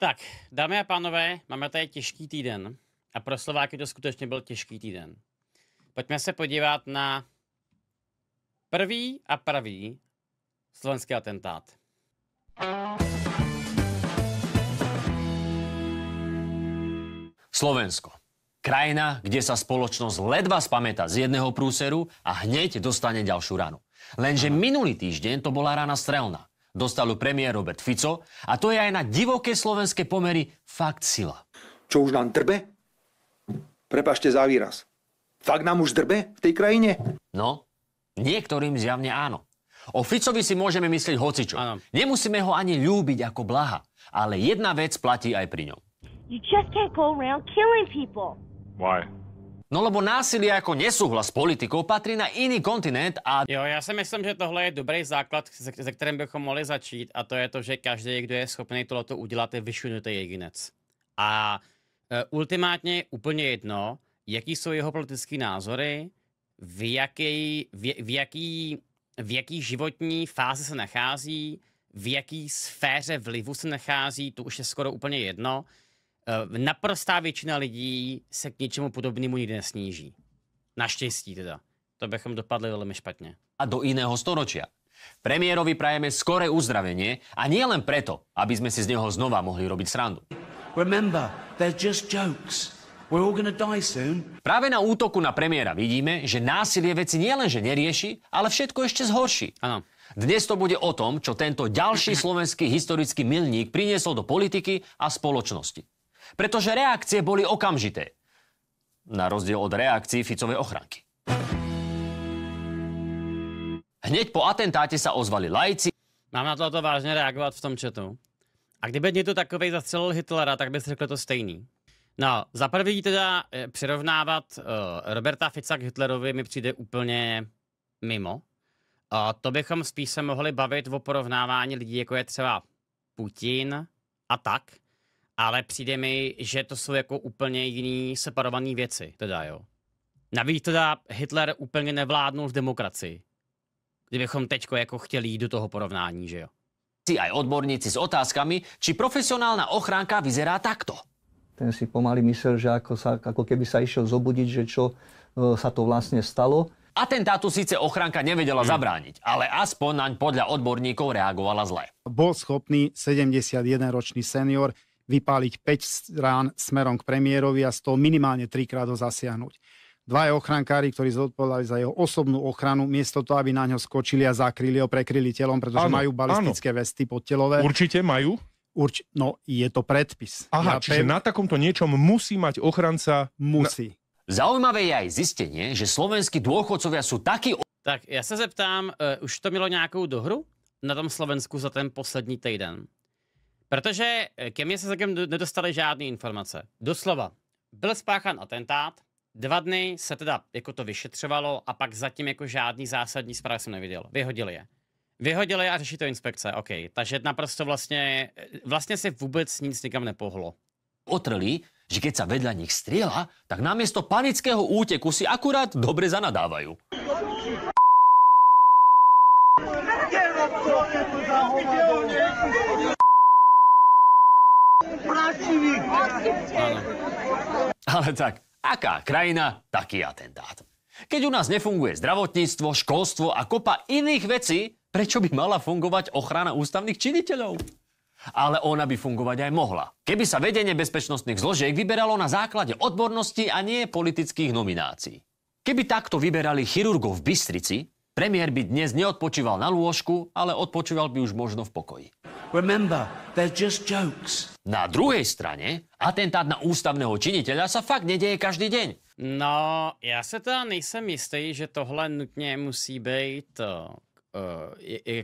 Tak, dámy a pánové, máme tady těžký týden a pro Slováky to skutečně byl těžký týden. Pojďme se podívat na prvý a pravý slovenský atentát. Slovensko. Krajina, kde sa spoločnosť ledva spamätá z jedného prúseru a hneď dostane ďalšiu ranu. Lenže minulý týždeň to bola rana strelná dostal ju premiér Robert Fico a to je aj na divoké slovenské pomery fakt sila. Čo už nám drbe? Prepašte za výraz. Fakt nám už drbe v tej krajine? No, niektorým zjavne áno. O Ficovi si môžeme myslieť hocičo. Ano. Nemusíme ho ani ľúbiť ako blaha. Ale jedna vec platí aj pri ňom. You just can't go around killing people. Why? No lebo násilie jako nesouhlas s politikou patří na jiný kontinent a... Jo, já si myslím, že tohle je dobrý základ, se, kterým bychom mohli začít a to je to, že každý, kdo je schopný tohleto udělat, je vyšunutý jedinec. A e, ultimátně je úplně jedno, jaký jsou jeho politické názory, v jaký, v, v, jaký, v jaký životní fázi se nachází, v jaký sféře vlivu se nachází, to už je skoro úplně jedno. Eh, naprostá většina lidí se k něčemu podobnému nikdy nesníží. Naštěstí teda. To bychom dopadli velmi špatně. A do jiného storočia. Premiérovi prajeme skore uzdravení a nie len preto, aby jsme si z něho znova mohli robiť srandu. Remember, they're just jokes. We're all gonna die soon. Práve na útoku na premiéra vidíme, že násilie veci nielenže nerieši, ale všetko ešte zhorší. Ano. Dnes to bude o tom, čo tento ďalší slovenský historický milník priniesol do politiky a spoločnosti pretože reakcie boli okamžité. Na rozdiel od reakcií Ficovej ochranky. Hneď po atentáte sa ozvali lajci. Mám na toto vážně reagovat v tom četu? A kdyby někdo takový zastřelil Hitlera, tak bys řekl to stejný. No, za prvý teda eh, přirovnávat uh, Roberta Fica k Hitlerovi mi přijde úplně mimo. Uh, to bychom spíš se mohli bavit o porovnávání lidí, jako je třeba Putin a tak ale přijde mi, že to jsou jako úplně jiný separované věci, teda jo. Navíc teda Hitler úplně nevládnul v demokracii. Kdybychom teď jako chtěli jít do toho porovnání, že jo. Aj odborníci s otázkami, či profesionálna ochránka vyzerá takto. Ten si pomaly myslel, že jako sa, jako keby sa išel zobudit, že čo e, sa to vlastne stalo. Atentátu síce ochránka nevedela hmm. zabrániť, ale aspoň naň podľa odborníkov reagovala zle. Bol schopný 71-ročný senior vypáliť 5 rán smerom k premiérovi a z toho minimálne trikrát ho zasiahnuť. je ochrankári, ktorí zodpovedali za jeho osobnú ochranu, miesto toho, aby na ňo skočili a zakryli ho, prekryli telom, pretože ano, majú balistické ano. vesty telové. Určite majú? Urč... No, je to predpis. Aha, ja čiže pev... na takomto niečom musí mať ochranca... Musí. Na... Zaujímavé je aj zistenie, že slovenskí dôchodcovia sú takí... Tak, já se zeptám, uh, už to mělo nějakou dohru na tom Slovensku za ten poslední týden? Protože eh, ke mně se zatím nedostaly žádné informace. Doslova, byl spáchan atentát, dva dny se teda jako to vyšetřovalo a pak zatím jako žádný zásadní zprávy jsem neviděl. Vyhodili je. Vyhodili je a řeší to inspekce, OK. Takže naprosto vlastně, eh, vlastně se vůbec nic nikam nepohlo. Otrli, že keď se vedle nich strieľa, tak namísto panického úteku si akurát dobře zanadávají. Masivik. Ale tak, aká krajina, taký atentát. Keď u nás nefunguje zdravotníctvo, školstvo a kopa iných vecí, prečo by mala fungovať ochrana ústavných činiteľov? Ale ona by fungovať aj mohla, keby sa vedenie bezpečnostných zložiek vyberalo na základe odbornosti a nie politických nominácií. Keby takto vyberali chirurgov v Bystrici, Premiér by dnes neodpočíval na lôžku, ale odpočíval by už možno v pokoji. Remember, they're just jokes. Na druhej strane, atentát na ústavného činiteľa sa fakt nedieje každý deň. No, já se teda nejsem jistý, že tohle nutně musí být uh,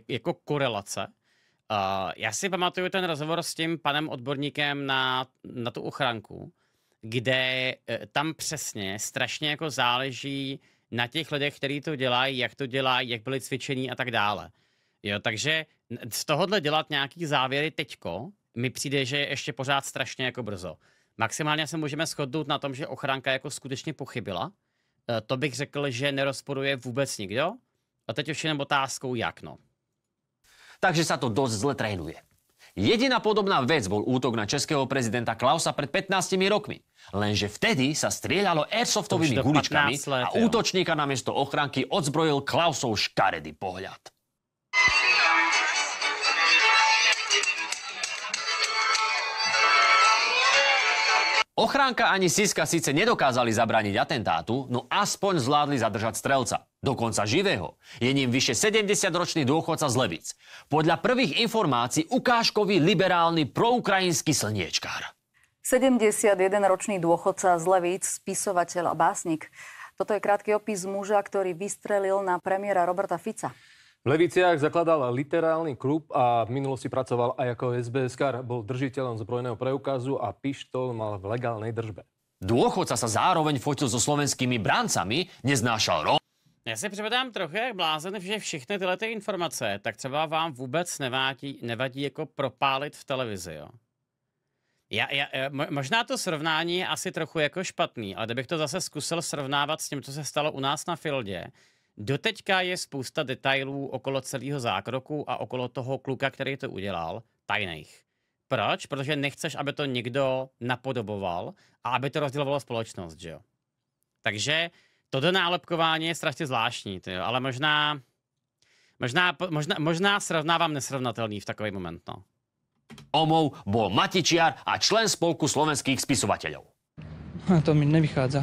jako korelace. Uh, já si pamatuju ten rozhovor s tím panem odborníkem na, na tu ochranku, kde uh, tam přesně strašně jako záleží, na těch lidech, který to dělají, jak to dělají, jak byli cvičení a tak dále. Jo, takže z tohohle dělat nějaký závěry teďko, mi přijde, že je ještě pořád strašně jako brzo. Maximálně se můžeme shodnout na tom, že ochranka jako skutečně pochybila. E, to bych řekl, že nerozporuje vůbec nikdo. A teď už jenom otázkou, jak no. Takže se to dost zle trénuje. Jediná podobná vec bol útok na českého prezidenta Klausa pred 15 rokmi. Lenže vtedy sa strieľalo airsoftovými guličkami a útočníka útočníka miesto ochranky odzbrojil Klausov škaredý pohľad. Ochránka ani Siska síce nedokázali zabrániť atentátu, no aspoň zvládli zadržať strelca. Dokonca živého. Je ním vyše 70-ročný dôchodca z Levic. Podľa prvých informácií ukážkový liberálny proukrajinský slniečkár. 71-ročný dôchodca z Levíc, spisovateľ a básnik. Toto je krátky opis muža, ktorý vystrelil na premiéra Roberta Fica. V Leviciach zakladal literálny klub a v minulosti pracoval aj ako SBSK. Bol držiteľom zbrojného preukazu a pištol mal v legálnej držbe. Dôchodca sa zároveň fotil so slovenskými brancami, neznášal rok. Já si připadám trochu jak blázen, že všechny tyhle ty informace, tak třeba vám vůbec nevádí, nevadí jako propálit v televizi, jo? Já, já, eh, možná to srovnání je asi trochu jako špatný, ale kdybych to zase zkusil srovnávat s tím, co se stalo u nás na Fildě, doteďka je spousta detailů okolo celého zákroku a okolo toho kluka, který to udělal, tajných. Proč? Protože nechceš, aby to někdo napodoboval a aby to rozdělovalo společnost, že jo? Takže toto nálepkování je strašně zvláštní, tyjo, ale možná, možná, možná, možná srovnávám nesrovnatelný v takový moment, no. Omov bol matičiar a člen spolku slovenských spisovateľov. A no, to mi nevychádza.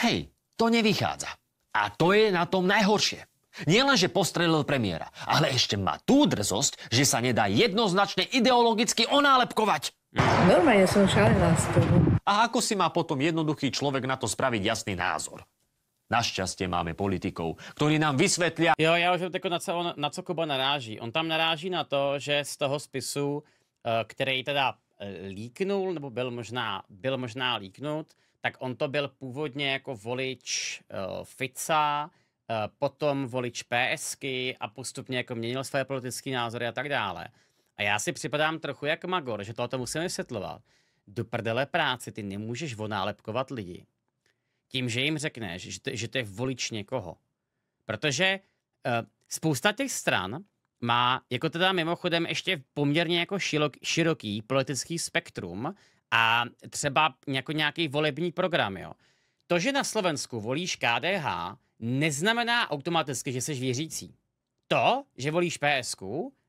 Hej, to nevychádza. A to je na tom najhoršie. Nielenže postrelil premiéra, ale ešte má tú drzosť, že sa nedá jednoznačne ideologicky onálepkovať. Normálne som šalená z toho. A ako si má potom jednoduchý človek na to spraviť jasný názor? Našťastie máme politikov, ktorí nám vysvetlia... Jo, já už vím, na co, on, na co Kuba naráží. On tam naráží na to, že z toho spisu Eh, který teda eh, líknul, nebo byl možná, byl možná líknut, tak on to byl původně jako volič uh, Fica, uh, potom volič PSky a postupně jako měnil své politické názory a tak dále. A já si připadám trochu jak Magor, že tohle to musím vysvětlovat. Do prdele práci ty nemůžeš vonálepkovat lidi. Tím, že jim řekneš, že to, že to je volič někoho. Protože uh, spousta těch stran, má jako teda mimochodem ještě poměrně jako širok, široký politický spektrum a třeba jako nějaký volební program, jo. To, že na Slovensku volíš KDH, neznamená automaticky, že jsi věřící. To, že volíš PSK,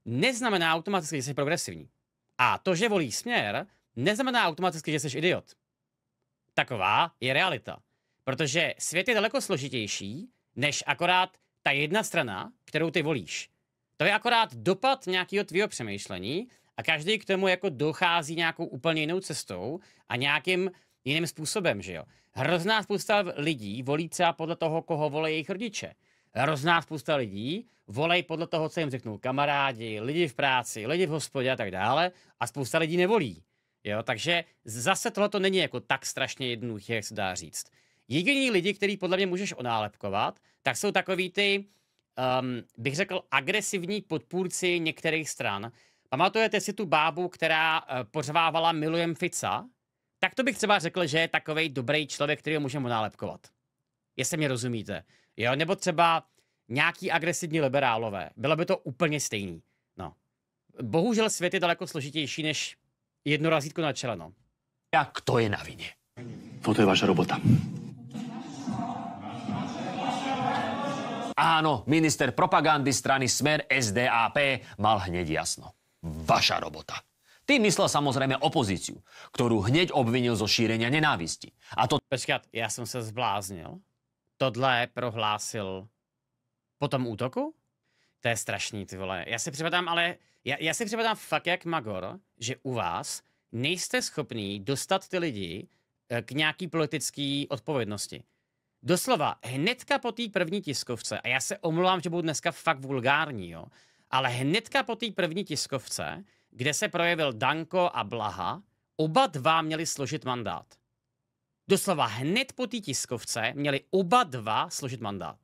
neznamená automaticky, že jsi progresivní. A to, že volíš směr, neznamená automaticky, že jsi idiot. Taková je realita. Protože svět je daleko složitější, než akorát ta jedna strana, kterou ty volíš. To je akorát dopad nějakého tvýho přemýšlení a každý k tomu jako dochází nějakou úplně jinou cestou a nějakým jiným způsobem, že jo. Hrozná spousta lidí volí třeba podle toho, koho volí jejich rodiče. Hrozná spousta lidí volej podle toho, co jim řeknou kamarádi, lidi v práci, lidi v hospodě a tak dále a spousta lidí nevolí. Jo, takže zase tohle to není jako tak strašně jednoduché, jak se dá říct. Jediní lidi, který podle mě můžeš onálepkovat, tak jsou takový ty um, bych řekl, agresivní podpůrci některých stran. Pamatujete si tu bábu, která uh, pořvávala milujem Fica? Tak to bych třeba řekl, že je takový dobrý člověk, který ho můžeme nálepkovat. Jestli mě rozumíte. Jo, nebo třeba nějaký agresivní liberálové. Bylo by to úplně stejný. No. Bohužel svět je daleko složitější než jedno razítko na čele, no. Jak to je na vině? No to je vaše robota. Áno, minister propagandy strany Smer SDAP mal hneď jasno. Vaša robota. Tým myslel samozrejme opozíciu, ktorú hneď obvinil zo šírenia nenávisti. A to... Počkat, já jsem se zbláznil. Tohle prohlásil po tom útoku? To je strašný, ty vole. Já si připadám, ale... Já, ja si připadám fakt jak Magor, že u vás nejste schopní dostat ty lidi eh, k nějaký politické odpovědnosti. Doslova, hnedka po té první tiskovce, a já se omlouvám, že budu dneska fakt vulgární, jo, ale hnedka po té první tiskovce, kde se projevil Danko a Blaha, oba dva měli složit mandát. Doslova hned po té tiskovce měli oba dva složit mandát.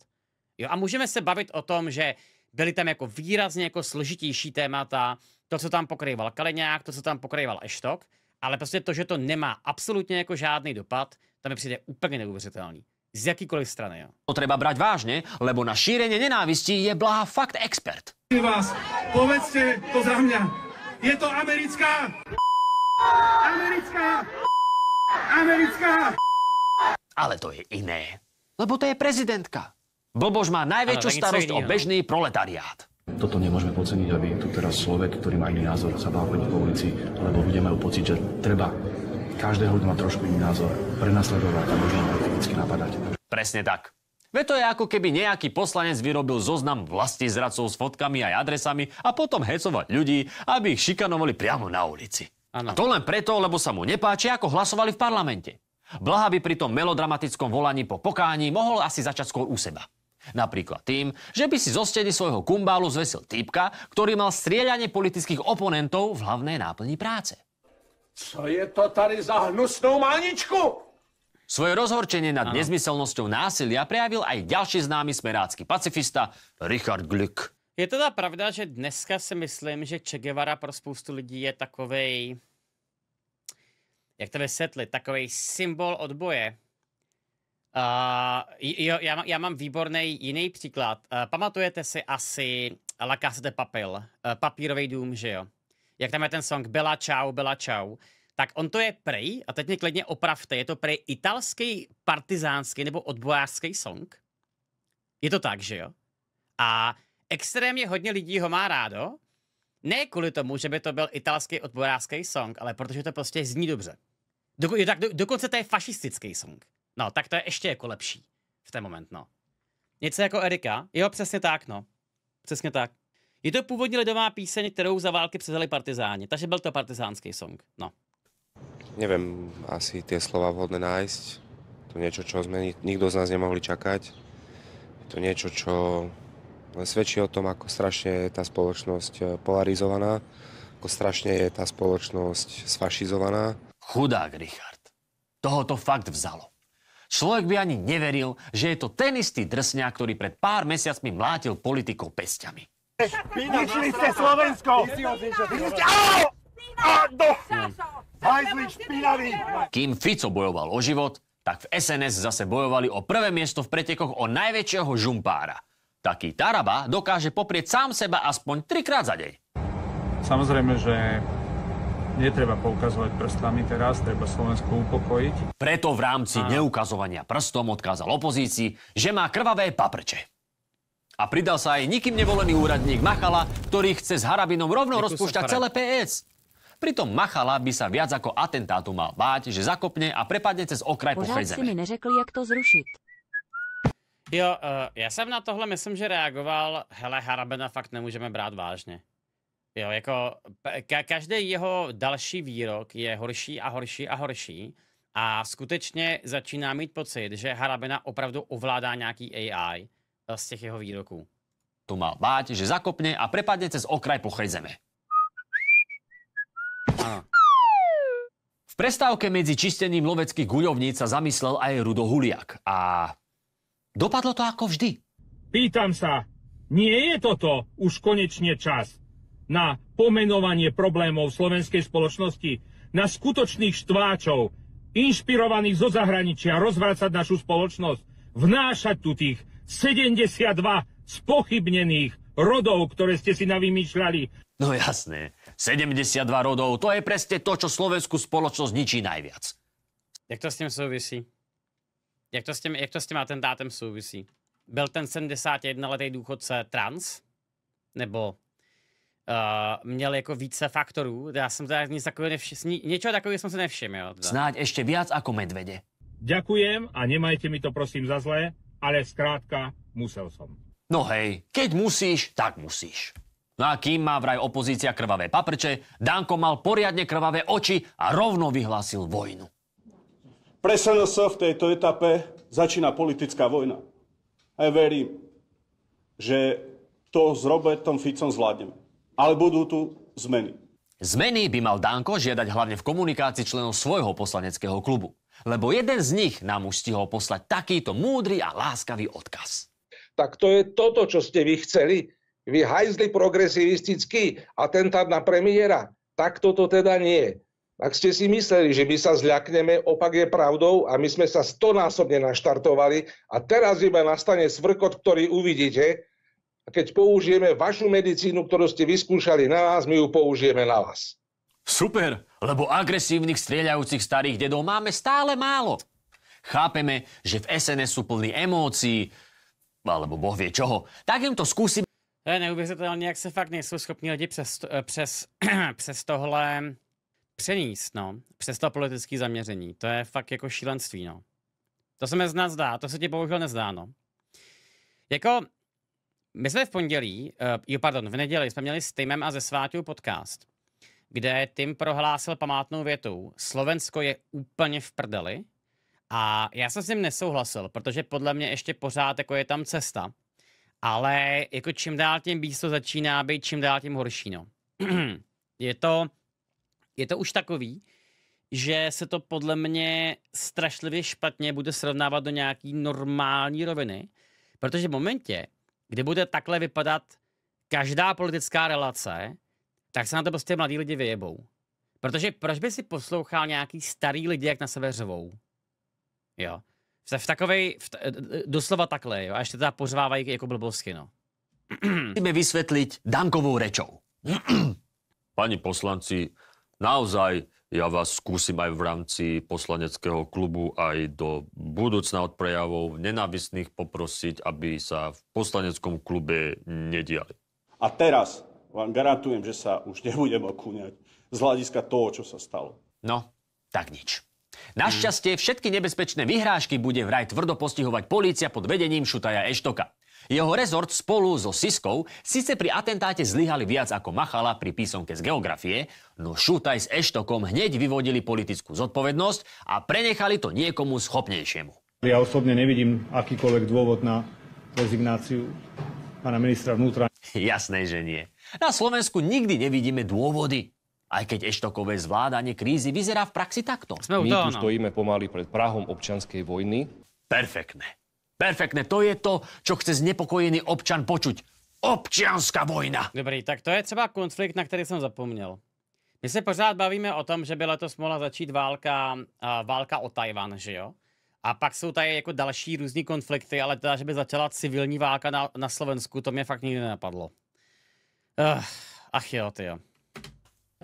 Jo, a můžeme se bavit o tom, že byly tam jako výrazně jako složitější témata, to, co tam pokrýval Kaleňák, to, co tam pokrýval Eštok, ale prostě to, že to nemá absolutně jako žádný dopad, tam mi přijde úplně neuvěřitelný z jakýkoliv strany. Jo. To treba brať vážně, lebo na šíreně nenávistí je Blaha fakt expert. Vás, povedzte to za mňa. Je to americká... Americká... Americká... Ale to je iné. Lebo to je prezidentka. Blbož má najväčšiu starost o bežný proletariát. Toto nemůžeme poceniť, aby tu teraz človek, ktorý má iný názor, sa bál chodiť po ulici, lebo budeme majú pocit, že treba každého, kdo má trošku iný názor, prenasledovať a možno napadať. Presne tak. Ve to je ako keby nejaký poslanec vyrobil zoznam vlasti zradcov s fotkami aj adresami a potom hecovať ľudí, aby ich šikanovali priamo na ulici. Ano. A to len preto, lebo sa mu nepáči, ako hlasovali v parlamente. Blaha by pri tom melodramatickom volaní po pokání mohol asi začať skôr u seba. Napríklad tým, že by si zo stedy svojho kumbálu zvesil týpka, ktorý mal strieľanie politických oponentov v hlavné náplni práce. Co je to tady za hnusnou máničku? Svoje rozhorčenie nad ano. nezmyselnosťou násilia prejavil aj ďalší známy smerácky pacifista Richard Glück. Je teda pravda, že dneska si myslím, že Che Guevara pro spoustu lidí je takovej, jak to vysvětlit, takový symbol odboje. Uh, jo, já, já mám výborný jiný příklad. Uh, pamatujete si asi La Casa de Papel, uh, papírový dům, že jo? Jak tam je ten song Bela Čau, Bela Čau tak on to je prej, a teď mě klidně opravte, je to prej italský partizánský nebo odbojářský song. Je to tak, že jo? A extrémně hodně lidí ho má rádo, ne kvůli tomu, že by to byl italský odbojářský song, ale protože to prostě zní dobře. Doko, tak do, dokonce to je fašistický song. No, tak to je ještě jako lepší v ten moment, no. Něco jako Erika. Jo, přesně tak, no. Přesně tak. Je to původně lidová píseň, kterou za války převzali partizáni, takže byl to partizánský song, no neviem asi tie slova vhodné nájsť. To niečo, čo sme nikto z nás nemohli čakať. Je to niečo, čo svedčí o tom, ako strašne je tá spoločnosť eh, polarizovaná, ako strašne je tá spoločnosť sfašizovaná. Chudák Richard. Toho to fakt vzalo. Človek by ani neveril, že je to ten istý drsňák, ktorý pred pár mesiacmi mlátil politikou pestiami. Vyšli ste Slovensko! Vy ste... Áno! Áno! Kým Fico bojoval o život, tak v SNS zase bojovali o prvé miesto v pretekoch o najväčšieho žumpára. Taký Taraba dokáže poprieť sám seba aspoň trikrát za deň. Samozrejme, že netreba poukazovať prstami teraz, treba Slovensko upokojiť. Preto v rámci A... neukazovania prstom odkázal opozícii, že má krvavé paprče. A pridal sa aj nikým nevolený úradník Machala, ktorý chce s Harabinom rovno rozpúšťať celé PS. Pritom Machala by sa viac ako atentátu mal báť, že zakopne a prepadne cez okraj Pořád si mi neřekl, jak to zrušit. Jo, uh, já jsem na tohle myslím, že reagoval, hele, Harabena fakt nemůžeme brát vážně. Jo, jako ka- každý jeho další výrok je horší a horší a horší a skutečně začíná mít pocit, že Harabena opravdu ovládá nějaký AI eh, z těch jeho výroků. Tu mal báť, že zakopne a prepadne cez okraj pochyt zeme. Áno. V prestávke medzi čistením loveckých guľovníc sa zamyslel aj Rudo Huliak. A dopadlo to ako vždy. Pýtam sa, nie je toto už konečne čas na pomenovanie problémov slovenskej spoločnosti, na skutočných štváčov, inšpirovaných zo zahraničia, rozvracať našu spoločnosť, vnášať tu tých 72 spochybnených rodov, ktoré ste si navymýšľali, No jasné, 72 rodov, to je presne to, čo slovenskú spoločnosť ničí najviac. Jak to s tím souvisí? Jak to s tím, jak to s tím atentátem souvisí? Byl ten 71-letý důchodce trans? Nebo uh, měl jako více faktorů? Já jsem teda nic takového nevšiml, ni, něčeho takového jsem se nevšiml. teda. Snáď ještě víc jako medvede. Ďakujem a nemajte mi to prosím za zlé, ale zkrátka musel som. No hej, keď musíš, tak musíš. No a kým má vraj opozícia krvavé paprče, Danko mal poriadne krvavé oči a rovno vyhlásil vojnu. Pre SNS v tejto etape začína politická vojna. A ja verím, že to s Robertom Ficom zvládneme. Ale budú tu zmeny. Zmeny by mal Danko žiadať hlavne v komunikácii členov svojho poslaneckého klubu. Lebo jeden z nich nám už stihol poslať takýto múdry a láskavý odkaz. Tak to je toto, čo ste vy chceli vy hajzli progresivistický atentát na premiéra. Tak toto teda nie. Ak ste si mysleli, že my sa zľakneme, opak je pravdou a my sme sa stonásobne naštartovali a teraz iba nastane svrkot, ktorý uvidíte. A keď použijeme vašu medicínu, ktorú ste vyskúšali na nás, my ju použijeme na vás. Super, lebo agresívnych strieľajúcich starých dedov máme stále málo. Chápeme, že v SNS sú plní emócií, alebo boh vie čoho. Tak im to skúsime Neuvěřitelné, jak se fakt nejsou schopni lidi přes, eh, přes, přes tohle přenést, no. Přes to politické zaměření. To je fakt jako šílenství, no. To se mi zná zdá, to se ti bohužel nezdá, no. Jako, my jsme v pondělí, uh, jo, pardon, v neděli jsme měli s Timem a ze Sváťou podcast, kde Tim prohlásil památnou větu, Slovensko je úplně v prdeli, a já jsem s ním nesouhlasil, protože podle mě ještě pořád jako je tam cesta, ale jako čím dál tím víc to začíná být čím dál tím horší, no. je, to, je to už takový, že se to podle mě strašlivě špatně bude srovnávat do nějaký normální roviny, protože v momentě, kdy bude takhle vypadat každá politická relace, tak se na to prostě mladí lidi vyjebou. Protože proč by si poslouchal nějaký starý lidi, jak na sebe řvou? Jo. V, v takovej, v, doslova takhle, jo, A ještě teda pořvávají jako blbosky, no. Musíme vysvětlit Dankovou rečou. Pani poslanci, naozaj já vás skúsim aj v rámci poslaneckého klubu aj do budoucna od prejavov nenávistných poprosiť, aby sa v poslaneckom klube nediali. A teraz vám garantujem, že sa už nebudem okúňať z hľadiska toho, čo sa stalo. No, tak nič. Našťastie všetky nebezpečné vyhrážky bude vraj tvrdo postihovať polícia pod vedením Šutaja Eštoka. Jeho rezort spolu so Siskou síce pri atentáte zlyhali viac ako Machala pri písomke z geografie, no Šutaj s Eštokom hneď vyvodili politickú zodpovednosť a prenechali to niekomu schopnejšiemu. Ja osobne nevidím akýkoľvek dôvod na rezignáciu pana ministra vnútra. Jasné, že nie. Na Slovensku nikdy nevidíme dôvody. Aj keď Eštokové zvládanie krízy vyzerá v praxi takto. Sme My tu stojíme pomaly pred Prahom občanskej vojny. Perfektné. Perfektné. To je to, čo chce znepokojený občan počuť. Občianská vojna. Dobrý, tak to je třeba konflikt, na který jsem zapomněl. My se pořád bavíme o tom, že by letos mohla začít válka, uh, válka o Tajvan, že jo? A pak jsou tady jako další různý konflikty, ale teda, že by začala civilní válka na, na Slovensku, to mě fakt nikdy nenapadlo. Uh, ach jo, ty jo.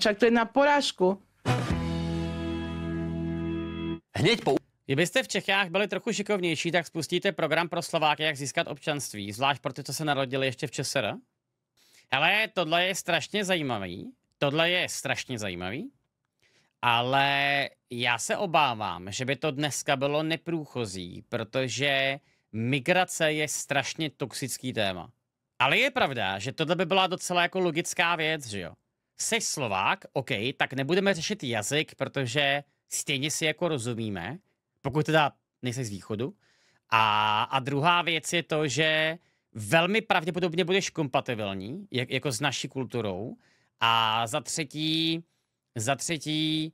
Však to je na porážku. Hned po... Kdybyste v Čechách byli trochu šikovnější, tak spustíte program pro Slováky, jak získat občanství, zvlášť pro ty, co se narodili ještě v ČSR. Ale tohle je strašně zajímavý. Tohle je strašně zajímavý. Ale já se obávám, že by to dneska bylo neprůchozí, protože migrace je strašně toxický téma. Ale je pravda, že tohle by byla docela jako logická věc, že jo? jsi Slovák, OK, tak nebudeme řešit jazyk, protože stejně si jako rozumíme, pokud teda nejsi z východu. A, a druhá věc je to, že velmi pravděpodobně budeš kompatibilní, jak, jako s naší kulturou. A za třetí, za třetí,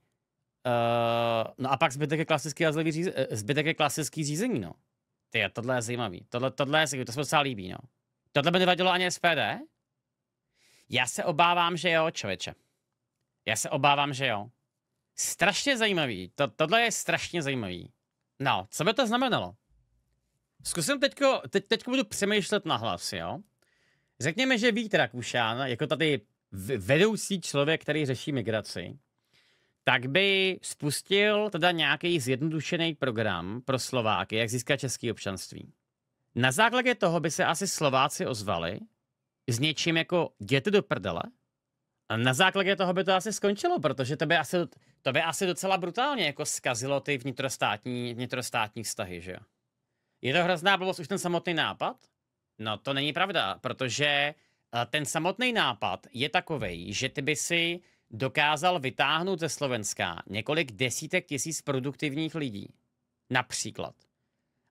uh, no a pak zbytek je klasický, řízení, eh, zbytek je klasický řízení, no. Ty, tohle je zajímavý. Tohle, tohle je zajímavý, to se docela líbí, no. Tohle by nevadilo ani SPD, já se obávám, že jo, člověče. Já se obávám, že jo. Strašně zajímavý. To, tohle je strašně zajímavý. No, co by to znamenalo? Zkusím teďko, teď, teďko budu přemýšlet na hlas, jo? Řekněme, že Vít Rakušan, jako tady vedoucí člověk, který řeší migraci, tak by spustil teda nějaký zjednodušený program pro Slováky, jak získat český občanství. Na základě toho by se asi Slováci ozvali s něčím jako jděte do prdele, a na základě toho by to asi skončilo, protože to by asi, to by asi docela brutálně jako skazilo ty vnitrostátní, vnitrostátní vztahy, že jo? Je to hrozná blbost už ten samotný nápad? No to není pravda, protože eh, ten samotný nápad je takový, že ty by si dokázal vytáhnout ze Slovenska několik desítek tisíc produktivních lidí. Například.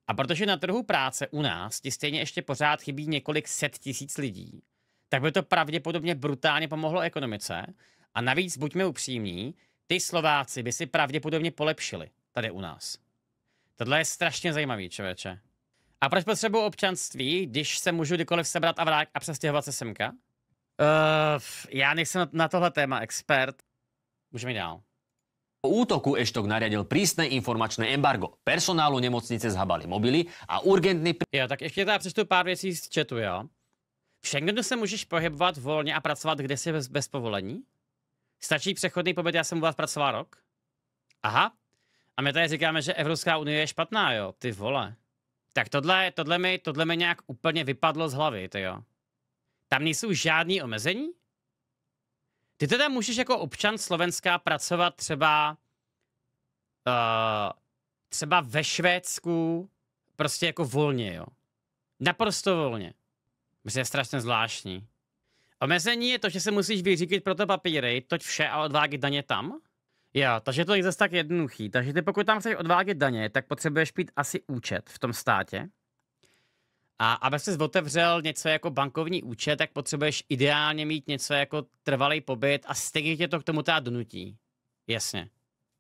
A protože na trhu práce u nás ti stejně ještě pořád chybí několik set tisíc lidí, tak by to pravděpodobně brutálně pomohlo ekonomice. A navíc, buďme upřímní, ty Slováci by si pravděpodobně polepšili tady u nás. Tohle je strašně zajímavý, člověče. A proč potřebuji občanství, když se můžu kdykoliv sebrat a vrát a přestěhovat se semka? Uh, já nejsem na tohle téma expert. Můžeme jít dál. Po útoku Eštok nariadil prísne informačné embargo. Personálu nemocnice zhabali mobily a urgentný... Jo, tak ještě teda přečtu pár věcí z chatu, jo. V Schengenu se můžeš pohybovat volně a pracovat kde si bez, bez povolení? Stačí přechodný pobyt, já jsem u vás pracoval rok? Aha. A my tady říkáme, že Evropská unie je špatná, jo. Ty vole. Tak tohle, tohle, mi, tohle mi nějak úplně vypadlo z hlavy, ty jo. Tam nejsou žádný omezení? Ty teda můžeš jako občan Slovenska pracovat třeba uh, třeba ve Švédsku prostě jako volně, jo. Naprosto volně. Myslím, je strašně zvláštní. Omezení je to, že se musíš vyříkat pro to papíry, toť vše a odvádět daně tam. Jo, takže to je zase tak jednoduchý. Takže ty pokud tam chceš odvádět daně, tak potřebuješ pít asi účet v tom státě. A aby se otevřel něco jako bankovní účet, tak potřebuješ ideálně mít něco jako trvalý pobyt a stejně tě to k tomu tá donutí. Jasně.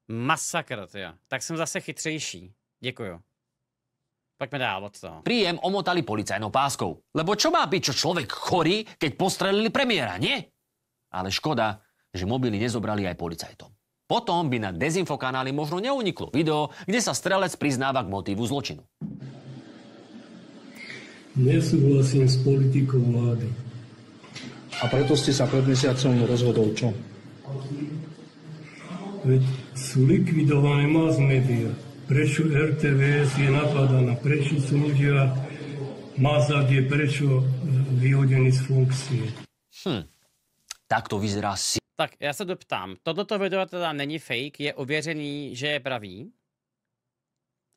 Masakr, jo. Tak jsem zase chytřejší. Děkuju. Pojďme dál od toho. Príjem omotali policajnou páskou. Lebo čo má být, čo člověk chorý, keď postrelili premiéra, nie? Ale škoda, že mobily nezobrali aj policajtom. Potom by na dezinfokanáli možno neuniklo video, kde sa strelec priznáva k motivu zločinu. Nesúhlasím s politikou vlády. A preto ste sa pred mesiacom rozhodol čo? Veď sú likvidované mass media. Prečo RTVS je napadaná? Prečo sú ľudia Mazak je prečo vyhodený z funkcie? Hm. Tak to vyzerá si. Tak já se doptám. toto video teda není fake, je ověřený, že je pravý.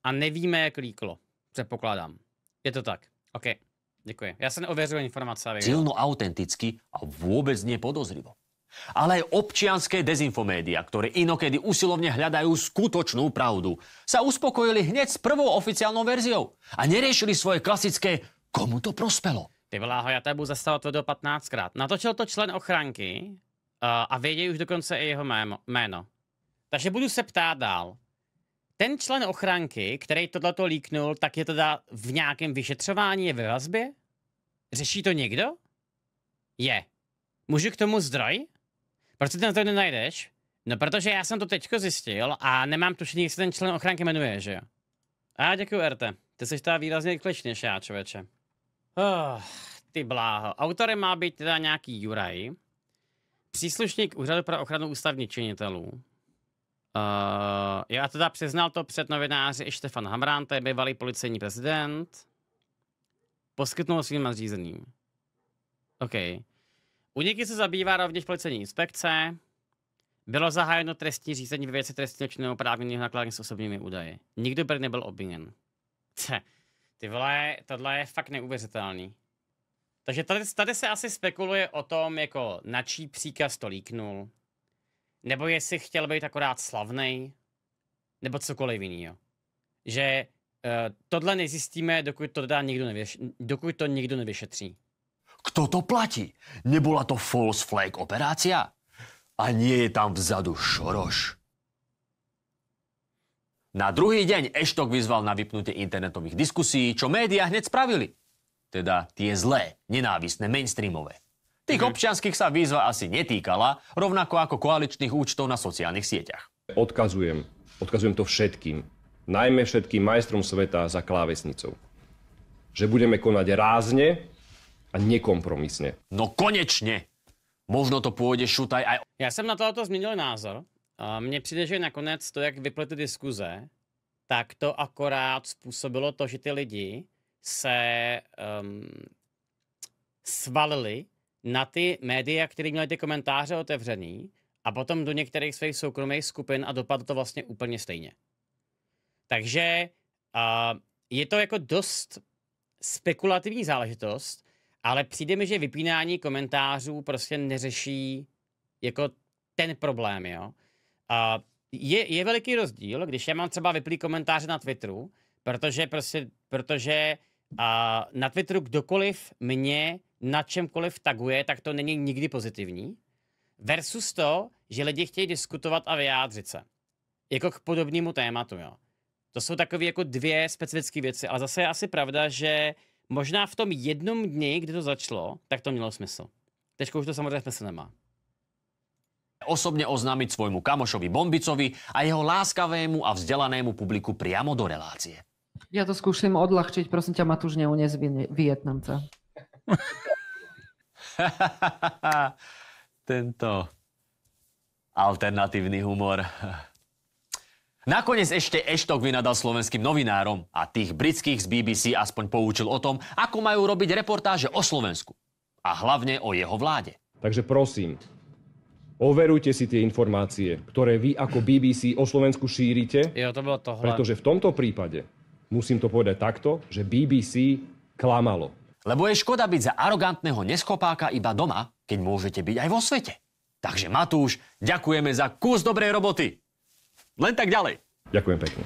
A nevíme, jak líklo. Předpokládám. Je to tak. OK, děkuji. Já jsem neověřil informace. Abych... Silno autenticky a vůbec nepodozrivo. Ale aj občianské dezinfomédia, které inokedy usilovně hľadajú skutočnú pravdu, sa uspokojili hneď s prvou oficiálnou verziou a neriešili svoje klasické komu to prospelo. Ty vláho, já tady zastavil zastávat do 15krát. Natočil to člen ochranky uh, a vědějí už dokonce i jeho jméno. Takže budu se ptát dál. Ten člen ochránky, který tohleto líknul, tak je teda v nějakém vyšetřování, je ve vazbě? Řeší to někdo? Je. Můžu k tomu zdroj? Proč ten zdroj nenajdeš? No protože já jsem to teďko zjistil a nemám tušení, jak se ten člen ochránky jmenuje, že jo? A děkuji, RT. Ty jsi ta výrazně rychlejší než já, člověče. Oh, ty bláho. Autorem má být teda nějaký Juraj, příslušník Úřadu pro ochranu ústavních činitelů, Uh, já teda přiznal to před novináři i Štefan Hamrán, to je bývalý policejní prezident. Poskytnul svým nadřízeným. OK. Uniky se zabývá rovněž policejní inspekce. Bylo zahájeno trestní řízení ve věci trestního činného právního nakládání s osobními údaji. Nikdo by nebyl obviněn. ty vole, tohle je fakt neuvěřitelný. Takže tady, tady se asi spekuluje o tom, jako na čí příkaz to líknul, nebo jestli chtěl být akorát slavný, nebo cokoliv jiného. Že uh, tohle nezjistíme, dokud to, dá nikdo nevěš- dokud to nikdo nevyšetří. Kto to platí? Nebyla to false flag operácia? A nie je tam vzadu Šoroš. Na druhý deň Eštok vyzval na vypnutie internetových diskusí, čo médiá hneď spravili. Teda tie zlé, nenávisné, mainstreamové. Tých mhm. občianských sa výzva asi netýkala, rovnako ako koaličných účtov na sociálnych sieťach. Odkazujem, odkazujem to všetkým, najmä všetkým majstrom sveta za klávesnicou. Že budeme konať rázne a nekompromisne. No konečne! Možno to půjde šutaj aj... Já jsem na toto zmenil názor. Mne přijde, že nakonec to, jak vyply ty diskuze, tak to akorát způsobilo to, že ty lidi se um, svalili na ty média, které měly ty komentáře otevřený a potom do některých svých soukromých skupin a dopadlo to vlastně úplně stejně. Takže uh, je to jako dost spekulativní záležitost, ale přijde mi, že vypínání komentářů prostě neřeší jako ten problém, jo. Uh, je, je veliký rozdíl, když já mám třeba vyplý komentáře na Twitteru, protože prostě, protože uh, na Twitteru kdokoliv mě na čemkoliv taguje, tak to není nikdy pozitivní. Versus to, že lidi chtějí diskutovat a vyjádřit se. Jako k podobnému tématu, jo. To jsou takové jako dvě specifické věci, ale zase je asi pravda, že možná v tom jednom dni, kdy to začalo, tak to mělo smysl. Teď už to samozřejmě smysl nemá Osobně oznámit svojmu kamošovi Bombicovi a jeho láskavému a vzdelanému publiku priamo do relácie. Já to skúsim odlahčit, prosím tě, Matúš, neunes Vietnamce. Tento alternatívny humor. Nakoniec ešte Eštok vynadal slovenským novinárom a tých britských z BBC aspoň poučil o tom, ako majú robiť reportáže o Slovensku. A hlavne o jeho vláde. Takže prosím, overujte si tie informácie, ktoré vy ako BBC o Slovensku šírite. Jo, to Pretože v tomto prípade, musím to povedať takto, že BBC klamalo. Lebo je škoda byť za arogantného neschopáka iba doma, keď môžete byť aj vo svete. Takže Matúš, ďakujeme za kus dobrej roboty. Len tak ďalej. Ďakujem pekne.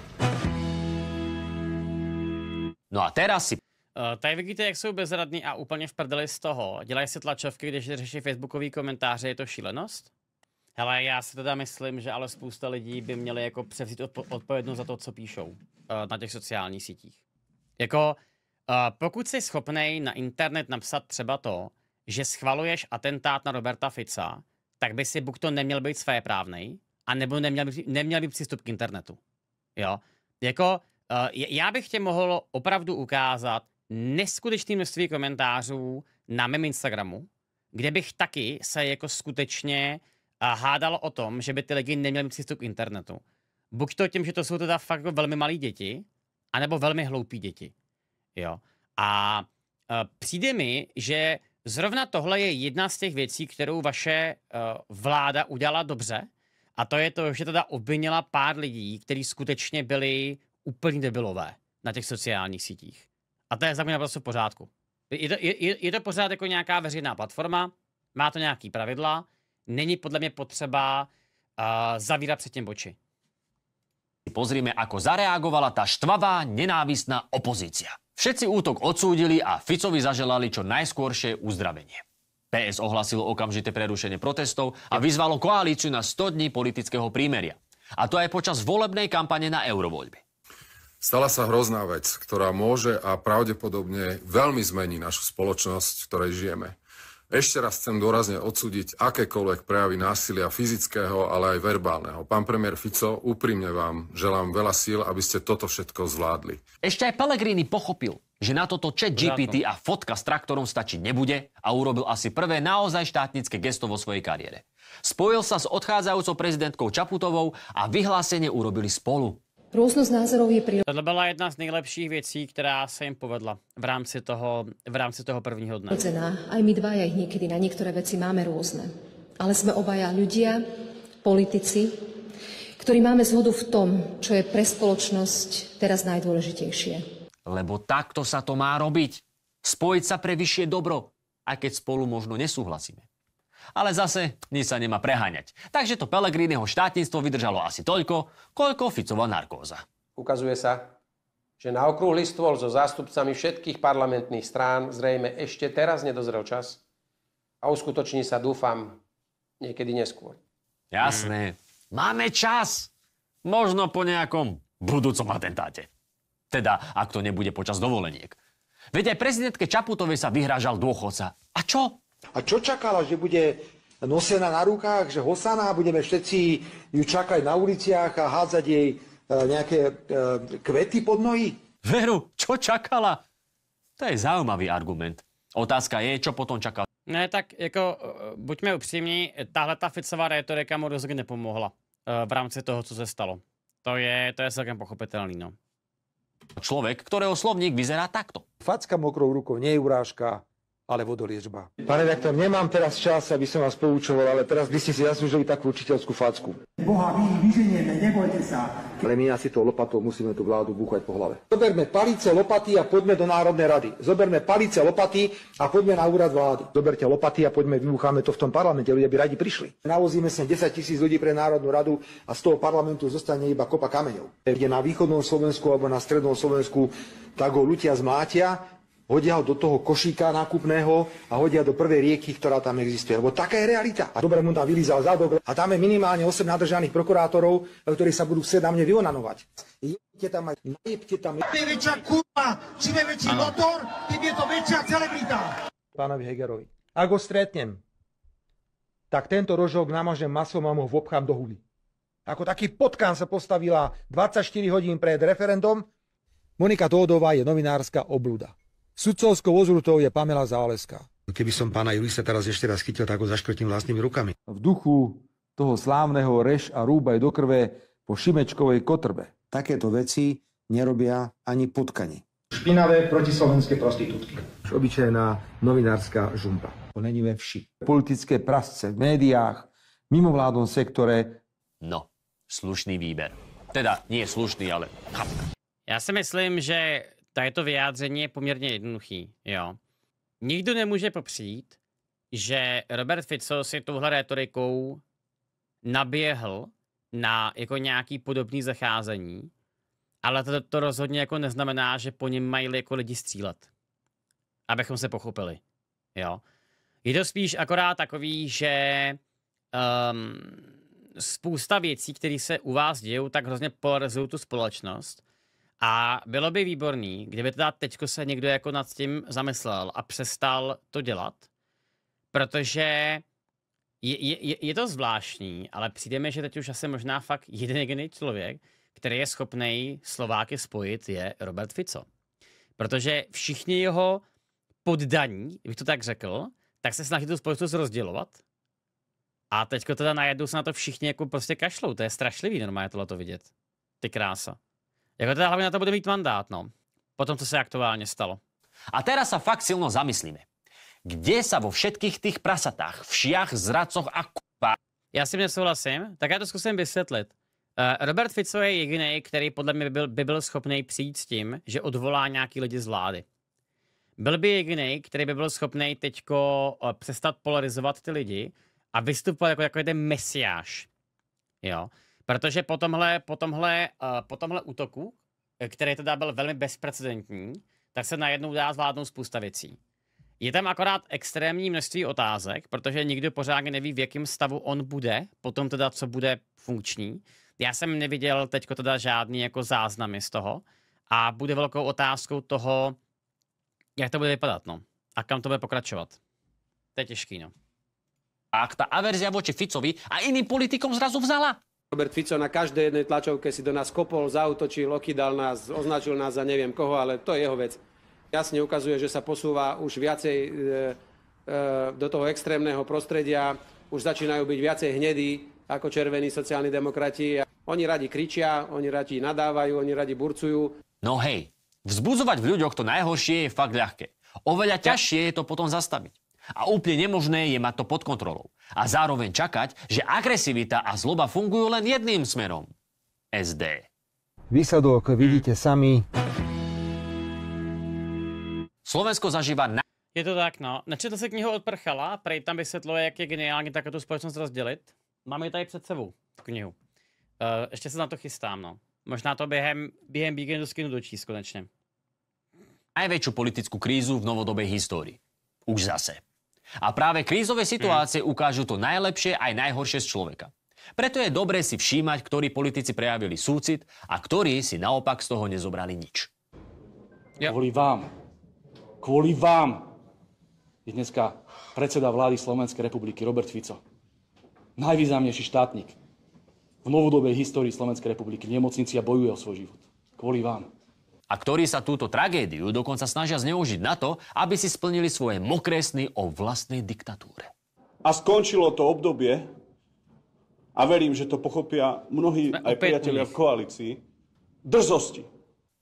No a teraz si... Uh, tady vidíte, jak jsou bezradní a úplně v prdeli z toho. Dělají si tlačovky, když řeší facebookový komentáře, je to šílenost? Hele, já si teda myslím, že ale spousta lidí by měli jako převzít odpo odpovědnost za to, co píšou uh, na těch sociálních sítích. Jako, pokud jsi schopný na internet napsat třeba to, že schvaluješ atentát na Roberta Fica, tak by si buď to neměl být své anebo neměl nebo neměl by přístup k internetu. Jo? Jako, uh, já bych tě mohl opravdu ukázat neskutečný množství komentářů na mém Instagramu, kde bych taky se jako skutečně uh, hádal o tom, že by ty lidi neměli přístup k internetu. Buď to tím, že to jsou teda fakt jako velmi malí děti, anebo velmi hloupí děti. Jo. A e, přijde mi, že zrovna tohle je jedna z těch věcí, kterou vaše e, vláda udělala dobře. A to je to, že teda obvinila pár lidí, kteří skutečně byli úplně debilové na těch sociálních sítích. A to je za mě naprosto v pořádku. Je to, je, je to pořád jako nějaká veřejná platforma, má to nějaký pravidla, není podle mě potřeba uh, zavírat před tím oči. Pozrime, ako zareagovala ta štvavá, nenávistná opozícia. Všetci útok odsúdili a Ficovi zaželali čo najskôršie uzdravenie. PS ohlasilo okamžité prerušenie protestov a vyzvalo koalíciu na 100 dní politického prímeria. A to aj počas volebnej kampane na eurovoľby. Stala sa hrozná vec, ktorá môže a pravdepodobne veľmi zmení našu spoločnosť, v ktorej žijeme. Ešte raz chcem dôrazne odsúdiť akékoľvek prejavy násilia fyzického, ale aj verbálneho. Pán premiér Fico, úprimne vám želám veľa síl, aby ste toto všetko zvládli. Ešte aj Pellegrini pochopil, že na toto chat GPT a fotka s traktorom stačiť nebude a urobil asi prvé naozaj štátnické gesto vo svojej kariére. Spojil sa s odchádzajúcou prezidentkou Čaputovou a vyhlásenie urobili spolu. Různost názorů je příležitost. Tohle byla jedna z nejlepších věcí, která se jim povedla v rámci toho, v rámci toho prvního dne. Cená, aj my dva jich někdy na některé věci máme různé. Ale jsme obaja ľudia, politici, ktorí máme zhodu v tom, čo je pre spoločnosť teraz najdôležitejšie. Lebo takto sa to má robiť. Spojiť sa pre vyššie dobro, aj keď spolu možno nesúhlasíme. Ale zase nic sa nemá preháňať. Takže to Pelegriniho štátnictvo vydržalo asi toľko, koľko Ficova narkóza. Ukazuje sa, že na okrúhly stôl so zástupcami všetkých parlamentných strán zrejme ešte teraz nedozrel čas a uskutoční sa, dúfam, niekedy neskôr. Jasné. Hmm. Máme čas. Možno po nejakom budúcom atentáte. Teda, ak to nebude počas dovoleniek. Veď aj prezidentke Čaputovej sa vyhrážal dôchodca. A čo? A čo čakala, že bude nosená na rukách, že hosaná, budeme všetci ju čakať na uliciach a hádzať jej e, nějaké e, kvety pod nohy? Veru, čo čakala? To je zaujímavý argument. Otázka je, čo potom čakala. Ne, tak jako, e, buďme upřímní, tahle ta Ficová retorika mu rozhodně nepomohla v rámci toho, co se stalo. To je, to je celkem pochopitelný, no. Člověk, kterého slovník vyzerá takto. Facka mokrou rukou, nie je urážka ale vodoliežba. Pane rektor, nemám teraz čas, aby som vás poučoval, ale teraz by ste si zaslúžili takú učiteľskú facku. Boha vy, vyženieme, nebojte sa. Ale my asi to lopatou musíme tú vládu búchať po hlave. Zoberme palice, lopaty a poďme do Národnej rady. Zoberme palice, lopaty a poďme na úrad vlády. Zoberte lopaty a poďme, vybucháme to v tom parlamente, ľudia by radi prišli. Navozíme sem 10 tisíc ľudí pre Národnú radu a z toho parlamentu zostane iba kopa kameňov. Kde na východnom Slovensku alebo na strednom Slovensku tak ho ľudia zmátia, Hodia ho do toho košíka nákupného a hodia do prvej rieky, ktorá tam existuje. Lebo taká je realita. A dobre mu tam vylízal zadok a tam je minimálne 8 nadržaných prokurátorov, ktorí sa budú chcieť na mne vyonanovať. Jebte tam aj, tam. Ty je väčšia kurva, čím je väčší motor, tým je to väčšia celebrita. Pánovi Hegerovi, ak ho stretnem, tak tento rožok namažem masom a mu ho obchám do huby. Ako taký potkán sa postavila 24 hodín pred referendum. Monika Tódová je novinárska obluda. Sudcovskou ozrutou je Pamela Záleska. Keby som pána Julisa teraz ešte raz chytil, tak ho zaškrtím vlastnými rukami. V duchu toho slávneho reš a rúbaj do krve po Šimečkovej kotrbe. Takéto veci nerobia ani potkani. Špinavé protislovenské prostitútky. Obyčejná novinárska žumba. To není ve vši. Politické prasce v médiách, mimo sektore. No, slušný výber. Teda nie slušný, ale... Já si myslím, že tady to vyjádření je poměrně jednoduchý, jo. Nikdo nemůže popřít, že Robert Fico si touhle retorikou naběhl na jako nějaký podobný zacházení, ale to, to rozhodně jako neznamená, že po něm mají jako lidi střílet. Abychom se pochopili. Jo. Je to spíš akorát takový, že um, spousta věcí, které se u vás dějí, tak hrozně polarizují tu společnost a bylo by výborný, kdyby teda teďko se někdo jako nad tím zamyslel a přestal to dělat, protože je, je, je to zvláštní, ale přijde mi, že teď už asi možná fakt jeden jediný člověk, který je schopný Slováky spojit, je Robert Fico. Protože všichni jeho poddaní, bych to tak řekl, tak se snaží tu společnost rozdělovat. A teďko teda najednou se na to všichni jako prostě kašlou. To je strašlivý normálně tohle to vidět. Ty krása. Jako teda hlavně na to bude mít mandát, no. Po tom, co se aktuálně stalo. A teraz sa fakt silno zamyslíme. Kde sa vo všetkých tých prasatách, všiach, zracoch a kupa... Já si nesouhlasím, tak já to zkusím vysvětlit. Eh, Robert Fico je jediný, který podle mě by byl, by byl schopný přijít s tím, že odvolá nějaký lidi z vlády. Byl by jediný, který by byl schopný teď eh, přestat polarizovat ty lidi a vystupovat jako, jako jeden mesiáš. Jo. Protože po tomhle, po tomhle, uh, po tomhle útoku, eh, který teda byl velmi bezprecedentní, tak se najednou dá zvládnout spousta věcí. Je tam akorát extrémní množství otázek, protože nikdo pořádně neví, v jakém stavu on bude, potom teda, co bude funkční. Já jsem neviděl teď teda žádný jako záznamy z toho a bude velkou otázkou toho, jak to bude vypadat, no. A kam to bude pokračovat. To je těžký, no. A ta averzia voči Ficovi a jiným politikům zrazu vzala. Robert Fico na každej jednej tlačovke si do nás kopol, zautočil, okydal nás, označil nás za neviem koho, ale to je jeho vec. Jasne ukazuje, že sa posúva už viacej e, e, do toho extrémneho prostredia, už začínajú byť viacej hnedí ako červení sociálni demokrati. Oni radi kričia, oni radi nadávajú, oni radi burcujú. No hej, vzbudzovať v ľuďoch to najhoršie je fakt ľahké. Oveľa ťažšie je to potom zastaviť. A úplne nemožné je mať to pod kontrolou. A zároveň čakať, že agresivita a zloba fungujú len jedným smerom. SD. Výsledok vidíte hmm. sami. Slovensko zažíva na... Je to tak, no. Nečetl si knihu od Prchala, prej tam vysvětlo, jak je geniální takovou společnost rozdeliť. Mám ji tady před sebou, tu knihu. Uh, ještě se na to chystám, no. Možná to během, během víkendu skinu dočíst konečně. Najväčšiu politickú krízu v novodobej histórii. Už zase. A práve krízové situácie mm. ukážu to najlepšie aj najhoršie z človeka. Preto je dobré si všímať, ktorí politici prejavili súcit a ktorí si naopak z toho nezobrali nič. Ja. Kvôli vám. Kvôli vám je dneska predseda vlády Slovenskej republiky Robert Fico. Najvýznamnejší štátnik v novodobej histórii Slovenskej republiky. a bojuje o svoj život. Kvôli vám a ktorí sa túto tragédiu dokonca snažia zneužiť na to, aby si splnili svoje mokré sny o vlastnej diktatúre. A skončilo to obdobie, a verím, že to pochopia mnohí aj priatelia v koalícii, drzosti.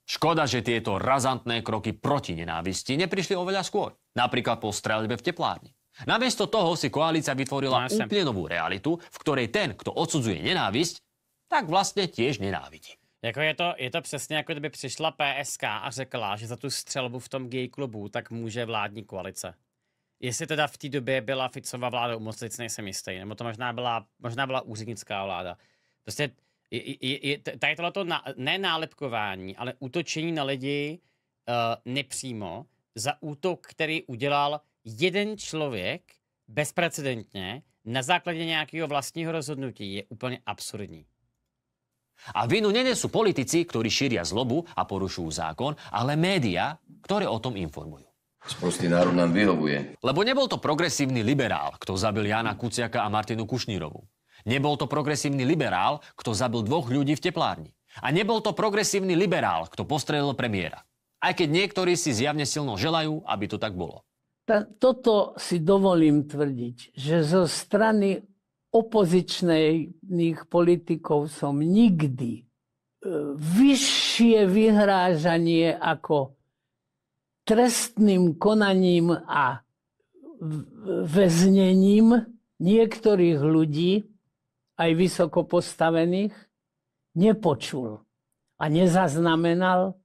Škoda, že tieto razantné kroky proti nenávisti neprišli oveľa skôr. Napríklad po streľbe v teplárni. Namiesto toho si koalícia vytvorila no, úplne novú realitu, v ktorej ten, kto odsudzuje nenávisť, tak vlastne tiež nenávidí. Jako je to, je to přesně jako kdyby přišla PSK a řekla, že za tu střelbu v tom gay klubu tak může vládní koalice. Jestli teda v té době byla Ficová vláda u moci, nejsem jistý, nebo to možná byla, možná byla úřednická vláda. Prostě tady tohleto na, ne nálepkování, ale útočení na lidi uh, nepřímo za útok, který udělal jeden člověk bezprecedentně na základě nějakého vlastního rozhodnutí je úplně absurdní. A vinu nenesú politici, ktorí šíria zlobu a porušujú zákon, ale média, ktoré o tom informujú. Sprostý národ nám vyhovuje. Lebo nebol to progresívny liberál, kto zabil Jana Kuciaka a Martinu Kušnírovu. Nebol to progresívny liberál, kto zabil dvoch ľudí v teplárni. A nebol to progresívny liberál, kto postrelil premiéra. Aj keď niektorí si zjavne silno želajú, aby to tak bolo. toto si dovolím tvrdiť, že zo strany opozičných politikov som nikdy e, vyššie vyhrážanie ako trestným konaním a väznením niektorých ľudí, aj vysoko postavených, nepočul a nezaznamenal.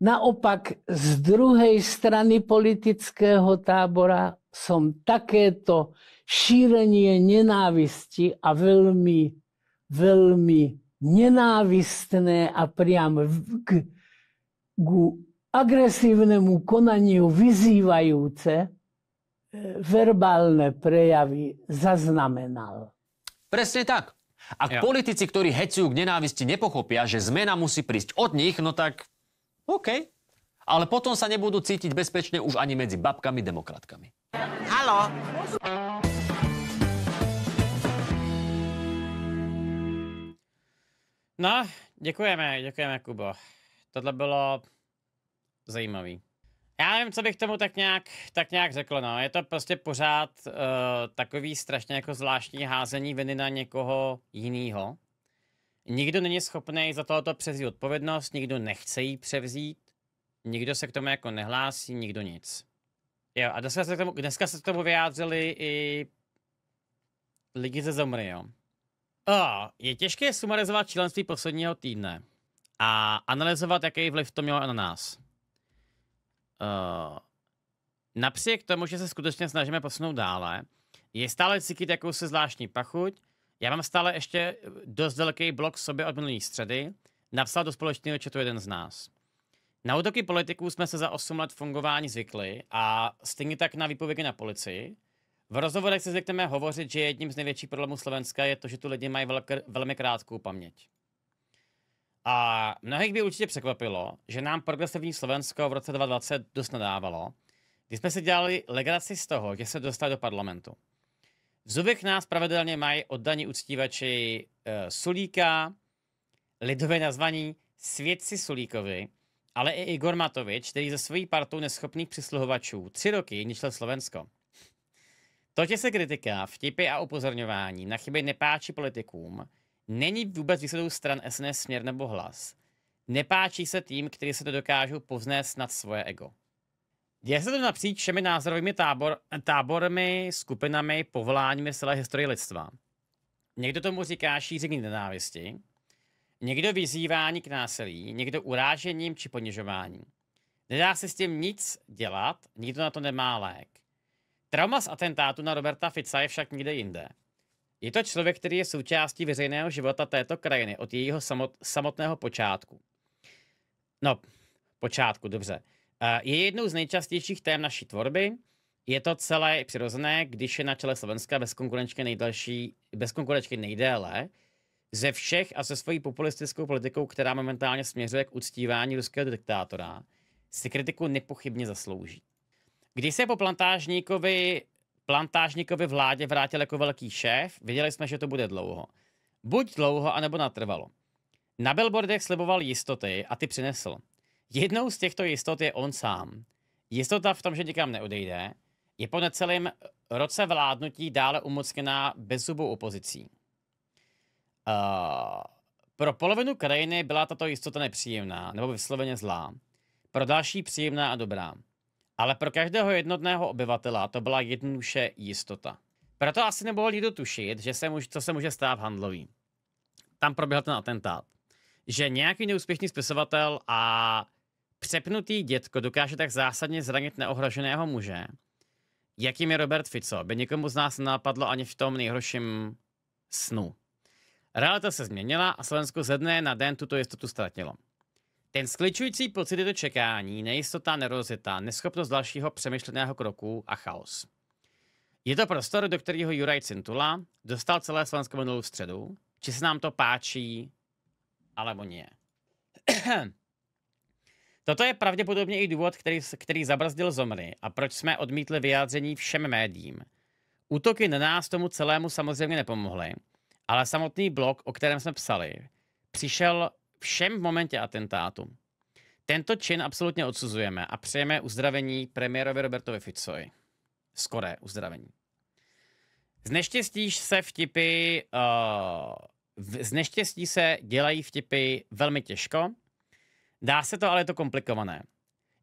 Naopak z druhej strany politického tábora som takéto šírenie nenávisti a veľmi, veľmi nenávistné a priam k, k agresívnemu konaniu vyzývajúce e, verbálne prejavy zaznamenal. Presne tak. Ak politici, ktorí hecujú k nenávisti, nepochopia, že zmena musí prísť od nich, no tak OK, ale potom sa nebudú cítiť bezpečne už ani medzi babkami demokratkami. Halo? No, děkujeme, děkujeme, Kubo. Tohle bylo zajímavý. Já nevím, co bych tomu tak nějak, tak nějak řekl, no. Je to prostě pořád uh, takový strašně jako zvláštní házení viny na někoho jiného. Nikdo není schopný za tohoto převzít odpovědnost, nikdo nechce ji převzít nikdo se k tomu jako nehlásí, nikdo nic. Jo, a dneska se k tomu, dneska se k tomu vyjádřili i lidi ze Zomry, jo. O, je těžké sumarizovat členství posledního týdne a analyzovat, jaký vliv to mělo na nás. O, napřík k tomu, že se skutečně snažíme posunout dále, je stále cítit jakousi zvláštní pachuť. Já mám stále ještě dost velký blok sobě od minulý středy. Napsal do společného četu jeden z nás. Na útoky politiků jsme se za 8 let fungování zvykli a stejně tak na výpovědi na policii. V rozhovorech se zvykneme hovořit, že jedním z největších problémů Slovenska je to, že tu lidi mají velk- velmi krátkou paměť. A mnohých by určitě překvapilo, že nám progresivní Slovensko v roce 2020 dost nadávalo, když jsme si dělali legraci z toho, že se dostali do parlamentu. V zubech nás pravidelně mají oddaní uctívači e, Sulíka, lidově nazvaní svědci Sulíkovi, ale i Igor Matovič, který ze svojí partou neschopných přisluhovačů tři roky ničil Slovensko. Slovensko. Totě se kritika, vtipy a upozorňování na chyby nepáčí politikům, není vůbec výsledou stran SNS Směr nebo Hlas. Nepáčí se tým, který se to dokážou poznést nad svoje ego. Děje se to napříč všemi názorovými tábor, tábormi, skupinami, povoláními celé historie lidstva. Někdo tomu říká šíření nenávisti, Někdo vyzývání k násilí, někdo urážením či ponižováním. Nedá se s tím nic dělat, nikdo na to nemá lék. Trauma z atentátu na Roberta Fica je však nikde jinde. Je to člověk, který je součástí veřejného života této krajiny od jejího samot, samotného počátku. No, počátku, dobře. Eh, je jednou z nejčastějších tém naší tvorby. Je to celé přirozené, když je na čele Slovenska bezkonkurenčně nejdelší, bezkonkurenčně nejdéle, ze všech a se svojí populistickou politikou, která momentálně směřuje k uctívání ruského diktátora, si kritiku nepochybně zaslouží. Když se po plantážníkovi, plantážníkovi vládě vrátil jako velký šéf, viděli jsme, že to bude dlouho. Buď dlouho, anebo natrvalo. Na billboardech sliboval jistoty a ty přinesl. Jednou z těchto jistot je on sám. Jistota v tom, že nikam neodejde, je po necelém roce vládnutí dále umocněná bezzubou opozicí. Eh, pro polovinu krajiny byla tato jistota nepříjemná nebo vysloveně zlá, pro další příjemná a dobrá. Ale pro každého jednotného obyvatela to byla jednoduše jistota. Proto asi nebylo nikdo tušit, že se může, co se může stát v handlový. Tam proběhl ten atentát. Že nějaký neúspěšný spisovatel a přepnutý dětko dokáže tak zásadně zranit neohroženého muže, jakým je Robert Fico, by nikomu z nás nenapadlo ani v tom nejhorším snu. Realita se změnila a Slovensko ze dne na den tuto jistotu ztratilo. Ten skličující pocit je to čekání, nejistota, nerozita, neschopnost dalšího přemýšleného kroku a chaos. Je to prostor, do kterého Juraj Cintula dostal celé Slovensko minulou středu, či se nám to páčí, alebo nie. Toto je pravděpodobně i důvod, který, který zabrzdil Zomry a proč jsme odmítli vyjádření všem médiím. Útoky na nás tomu celému samozřejmě nepomohly, ale samotný blok, o kterém jsme psali, přišel všem v momentě atentátu. Tento čin absolutně odsuzujeme a přejeme uzdravení premiérovi Robertovi Ficovi. Skoré uzdravení. Z neštěstí se vtipy, uh, z neštěstí se dělají vtipy velmi těžko. Dá se to, ale je to komplikované.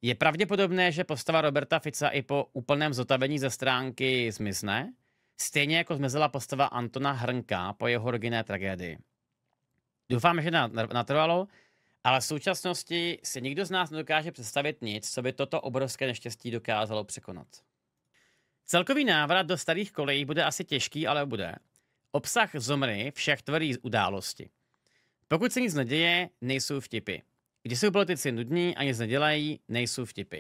Je pravděpodobné, že postava Roberta Fica i po úplném zotavení ze stránky zmizne, Stejně jako zmizela postava Antona Hrnka po jeho rodinné tragédii. Doufám, že natrvalo, ale v současnosti si nikdo z nás nedokáže představit nic, co by toto obrovské neštěstí dokázalo překonat. Celkový návrat do starých kolejí bude asi těžký, ale bude. Obsah Zomry však z události. Pokud se nic neděje, nejsou vtipy. Když jsou politici nudní a nic nedělají, nejsou vtipy.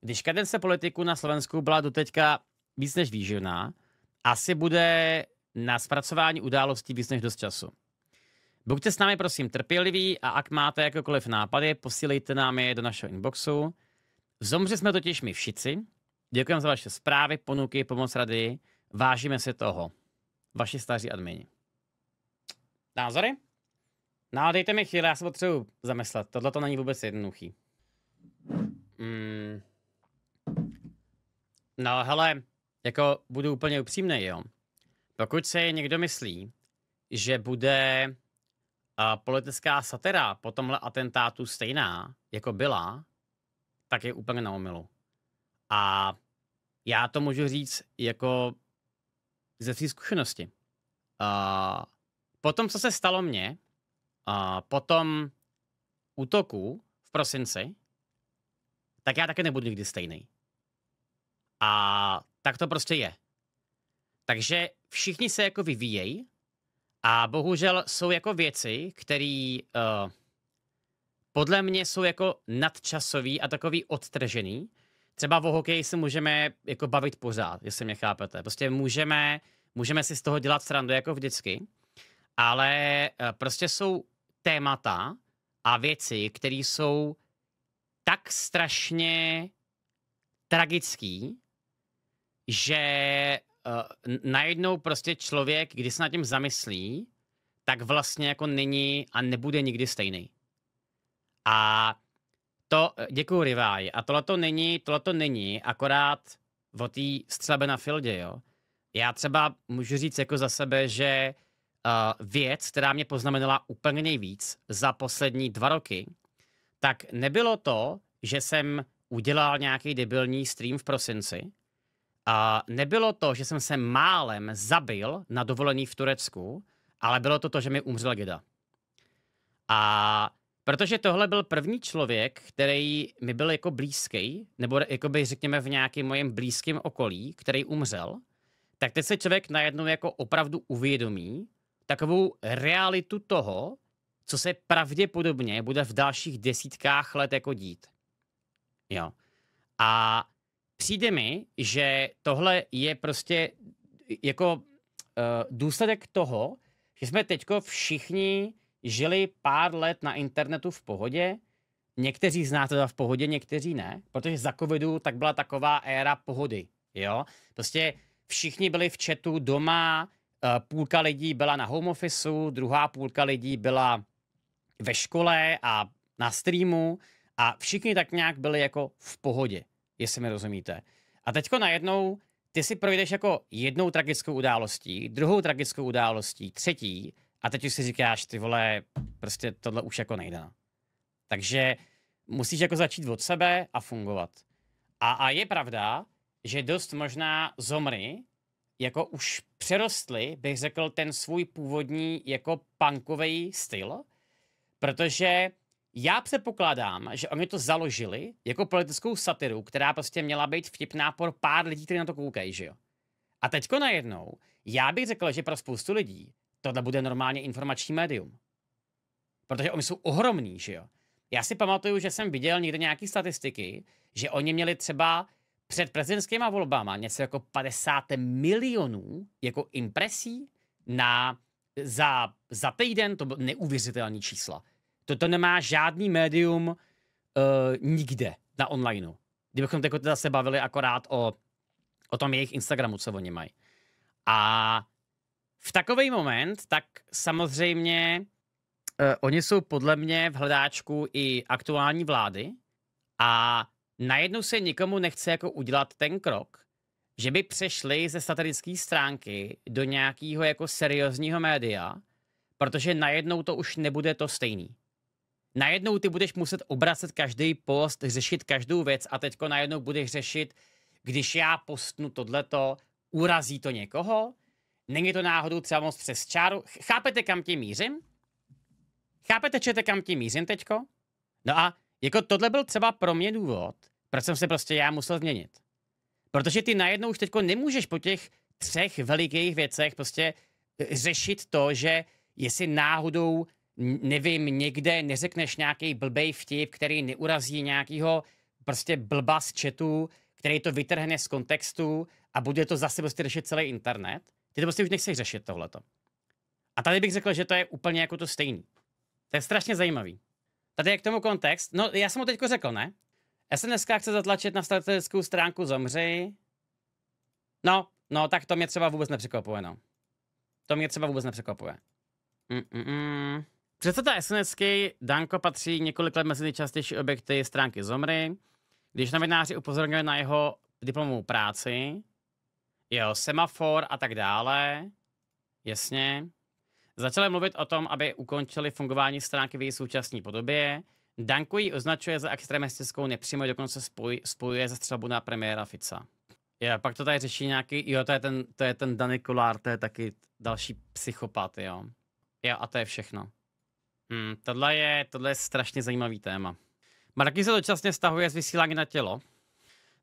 Když kadence politiku na Slovensku byla doteďka víc než výživná, asi bude na zpracování událostí víc než dost času. Buďte s námi prosím trpěliví a ak máte jakékoliv nápady, posílejte nám je do našeho inboxu. V Zomři jsme totiž my všichni. Děkujeme za vaše zprávy, ponuky, pomoc rady. Vážíme si toho. Vaši staří admini. Názory? No, dejte mi chvíli, já se potřebuji zamyslet. Tohle to není vůbec jednoduchý. Mm. No, hele, jako budu úplně upřímný, jo. Pokud se někdo myslí, že bude a politická satira po tomhle atentátu stejná, jako byla, tak je úplně na omilu. A já to můžu říct jako ze své zkušenosti. A potom, co se stalo mně, a potom útoku v prosinci, tak já také nebudu nikdy stejný. A tak to prostě je. Takže všichni se jako vyvíjejí a bohužel jsou jako věci, které uh, eh, podle mě jsou jako nadčasový a takový odtržený. Třeba o hokeji se můžeme jako bavit pořád, jestli mě chápete. Prostě můžeme, můžeme si z toho dělat srandu jako vždycky, ale uh, prostě jsou témata a věci, které jsou tak strašně tragický, že uh, najednou prostě člověk, když se nad tím zamyslí, tak vlastně jako není a nebude nikdy stejný. A to, eh, děkuji Rivaj, a tohle to není, tohle to není, akorát o té střelbe na fieldě, jo. Já třeba můžu říct jako za sebe, že uh, věc, která mě poznamenala úplně nejvíc za poslední dva roky, tak nebylo to, že jsem udělal nějaký debilní stream v prosinci, a nebylo to, že jsem se málem zabil na dovolený v Turecku, ale bylo to to, že mi umřel Gida. A protože tohle byl první člověk, který mi byl jako blízký, nebo jako by řekněme v nějakém mojem blízkém okolí, který umřel, tak teď se člověk najednou jako opravdu uvědomí takovou realitu toho, co se pravděpodobně bude v dalších desítkách let jako dít. Jo. A přijde mi, že tohle je prostě jako uh, důsledek toho, že jsme teďko všichni žili pár let na internetu v pohodě, někteří z nás teda v pohodě, někteří ne, protože za covidu tak byla taková éra pohody, jo. Prostě všichni byli v chatu doma, eh, půlka lidí byla na home officeu, druhá půlka lidí byla ve škole a na streamu a všichni tak nějak byli jako v pohodě jestli mi rozumíte. A teďko najednou ty si projdeš jako jednou tragickou událostí, druhou tragickou událostí, třetí a teď už si říkáš, ty vole, prostě tohle už jako nejde. Takže musíš jako začít od sebe a fungovat. A, a je pravda, že dost možná zomry jako už přerostly, bych řekl, ten svůj původní jako punkový styl, protože já předpokládám, že oni to založili jako politickou satiru, která prostě měla být vtipná pro pár lidí, kteří na to koukají, že jo. A teďko najednou, já bych řekl, že pro spoustu lidí tohle bude normálně informační médium. Protože oni jsou ohromní, že jo. Já si pamatuju, že jsem viděl někde nějaké statistiky, že oni měli třeba před prezidentskýma volbama něco jako 50 milionů jako impresí na, za, za týden, to bylo neuvěřitelné čísla Toto nemá žádný médium uh, nikde na onlineu. Kdybychom teď teda se bavili akorát o, o tom jejich Instagramu, co oni mají. A v takový moment, tak samozřejmě uh, oni jsou podle mě v hledáčku i aktuální vlády a najednou se nikomu nechce jako udělat ten krok, že by přešli ze satirické stránky do nějakého jako seriózního média, protože najednou to už nebude to stejný najednou ty budeš muset obracet každý post, řešit každou věc a teďko najednou budeš řešit, když já postnu tohleto, urazí to někoho? Není to náhodou třeba moc přes čáru? Chápete, kam tím mířím? Chápete, čete, kam tím mířím teďko? No a jako tohle byl třeba pro mě důvod, proč jsem se prostě já musel změnit. Protože ty najednou už teďko nemůžeš po těch třech velikých věcech prostě e, řešit to, že jestli náhodou nevím, někde neřekneš nějaký blbej vtip, který neurazí nějakýho prostě blba z chatu, který to vytrhne z kontextu a bude to zase prostě řešit celý internet. Ty to prostě už nechceš řešit tohleto. A tady bych řekl, že to je úplně jako to stejný. To je strašně zajímavý. Tady je k tomu kontext. No, já jsem mu teďko řekl, ne? dneska chce zatlačit na strategickou stránku Zomři. No, no, tak to mě třeba vůbec nepřekvapuje, no. To mě třeba vůbec nepřekvapuje. Mm-mm. Předseda SNSky Danko patří několik let mezi nejčastější objekty stránky Zomry. Když novináři upozorňuje na jeho diplomovou práci, jeho semafor a tak dále, jasně, začali mluvit o tom, aby ukončili fungování stránky v její současné podobě. Danko ji označuje za extremistickou nepřímo, dokonce spoj, spojuje za střelbu na premiéra Fica. Je, pak to tady řeší nějaký, jo, to je ten, to je ten Danny Kulár, to je taky další psychopat, jo. Jo, a to je všechno. Hmm, tohle, je, tohle je strašně zajímavý téma. Marky se dočasně stahuje z vysílání na tělo.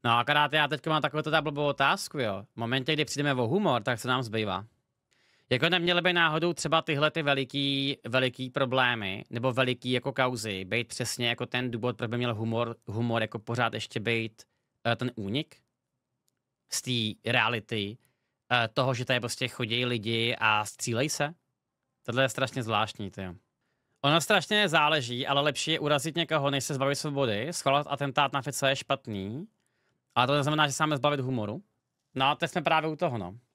No a akorát já teď mám takovou blbou otázku, jo. V momentě, kdy přijdeme o humor, tak se nám zbývá? Jako neměly by náhodou třeba tyhle ty veliký, veliký problémy, nebo veliký jako kauzy, být přesně jako ten důvod, proč by měl humor, humor jako pořád ještě být eh, ten únik z té reality, eh, toho, že tady prostě chodí lidi a střílej se? Tohle je strašně zvláštní, to jo. Ono strašně záleží, ale lepší je urazit někoho, než se zbavit svobody. Schovat atentát na Fico je špatný. A to neznamená, že se máme zbavit humoru. No a teď jsme právě u toho, no.